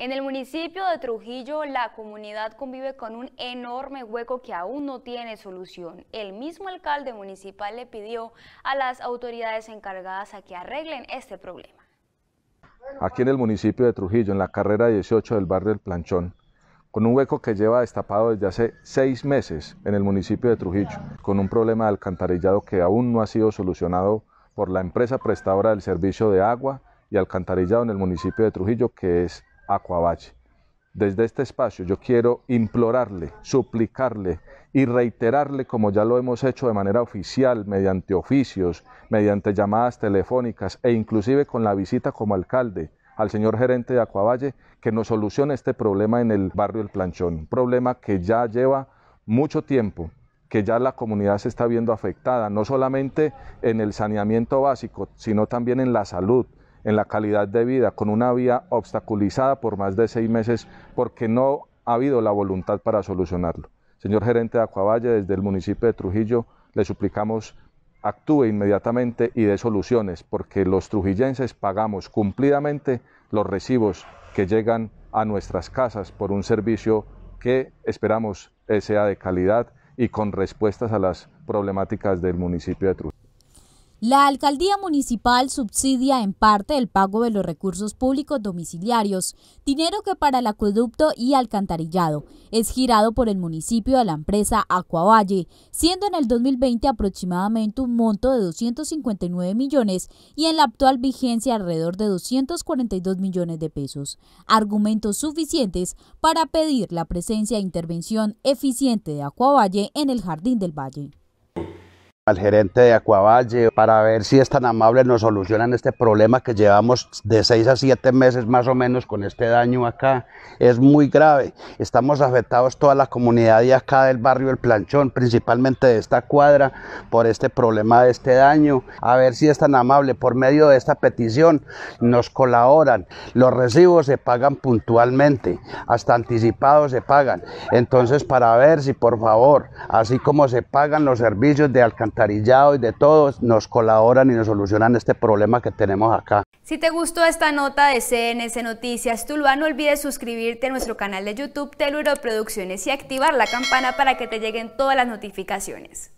En el municipio de Trujillo, la comunidad convive con un enorme hueco que aún no tiene solución. El mismo alcalde municipal le pidió a las autoridades encargadas a que arreglen este problema. Aquí en el municipio de Trujillo, en la carrera 18 del barrio del Planchón, con un hueco que lleva destapado desde hace seis meses en el municipio de Trujillo, con un problema de alcantarillado que aún no ha sido solucionado por la empresa prestadora del servicio de agua y alcantarillado en el municipio de Trujillo, que es Acuavalle. Desde este espacio yo quiero implorarle, suplicarle y reiterarle, como ya lo hemos hecho de manera oficial, mediante oficios, mediante llamadas telefónicas e inclusive con la visita como alcalde, al señor gerente de Acuavalle que nos solucione este problema en el barrio El Planchón, un problema que ya lleva mucho tiempo, que ya la comunidad se está viendo afectada, no solamente en el saneamiento básico, sino también en la salud, en la calidad de vida, con una vía obstaculizada por más de seis meses porque no ha habido la voluntad para solucionarlo. Señor gerente de Acuavalle, desde el municipio de Trujillo, le suplicamos actúe inmediatamente y dé soluciones, porque los trujillenses pagamos cumplidamente los recibos que llegan a nuestras casas por un servicio que esperamos eh, sea de calidad y con respuestas a las problemáticas del municipio de Trujillo. La alcaldía municipal subsidia en parte el pago de los recursos públicos domiciliarios, dinero que para el acueducto y alcantarillado es girado por el municipio a la empresa Acuavalle, siendo en el 2020 aproximadamente un monto de 259 millones y en la actual vigencia alrededor de 242 millones de pesos. Argumentos suficientes para pedir la presencia e intervención eficiente de Acuavalle en el Jardín del Valle al gerente de Acuavalle para ver si es tan amable nos solucionan este problema que llevamos de seis a siete meses más o menos con este daño acá. Es muy grave. Estamos afectados toda la comunidad de acá del barrio El Planchón, principalmente de esta cuadra, por este problema de este daño. A ver si es tan amable. Por medio de esta petición nos colaboran. Los recibos se pagan puntualmente, hasta anticipados se pagan. Entonces, para ver si por favor, así como se pagan los servicios de alcantarillado, y de todos nos colaboran y nos solucionan este problema que tenemos acá. Si te gustó esta nota de Cns Noticias Tuluá, no olvides suscribirte a nuestro canal de YouTube Teluro Producciones y activar la campana para que te lleguen todas las notificaciones.